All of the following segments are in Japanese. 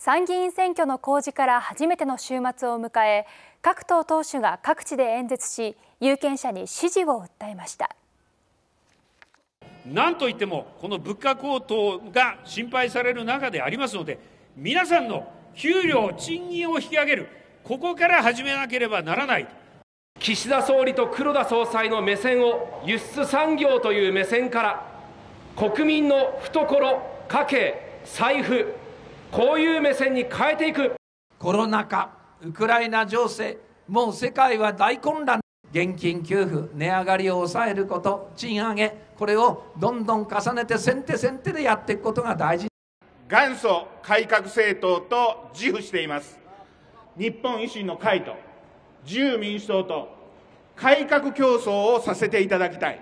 参議院選挙の公示から初めての週末を迎え各党党首が各地で演説し有権者に支持を訴えましたなんといってもこの物価高騰が心配される中でありますので皆さんの給料賃金を引き上げるここから始めなければならない岸田総理と黒田総裁の目線を輸出産業という目線から国民の懐家計財布こういう目線に変えていくコロナ禍ウクライナ情勢もう世界は大混乱現金給付値上がりを抑えること賃上げこれをどんどん重ねて先手先手でやっていくことが大事元祖改革政党と自負しています日本維新の会と自由民主党と改革競争をさせていただきたい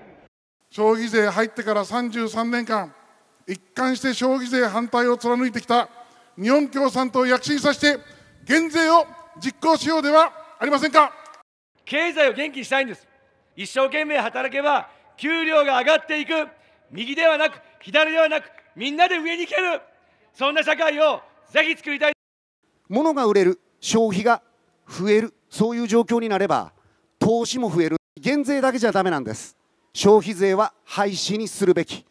消費税入ってから33年間一貫して消費税反対を貫いてきた日本共産党を躍進させて、減税を実行しようではありませんか。経済を元気にしたいんです。一生懸命働けば、給料が上がっていく、右ではなく、左ではなく、みんなで上に行ける、そんな社会をぜひ作りたい。物が売れる、消費が増える、そういう状況になれば、投資も増える、減税だけじゃだめなんです。消費税は廃止にするべき。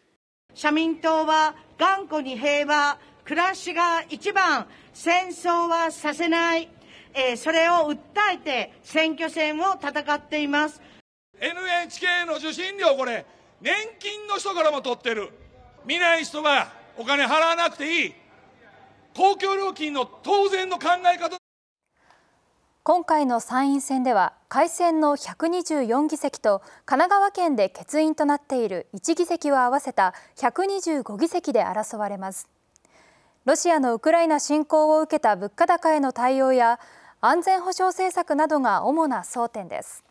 社民党は頑固に平和暮らしが一番、戦争はさせない、えー、それを訴えて選挙戦を戦っています。NHK の受信料、これ、年金の人からも取ってる。見ない人はお金払わなくていい。公共料金の当然の考え方今回の参院選では改選の124議席と神奈川県で欠員となっている1議席を合わせた125議席で争われます。ロシアのウクライナ侵攻を受けた物価高への対応や安全保障政策などが主な争点です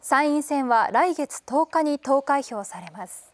参院選は来月10日に投開票されます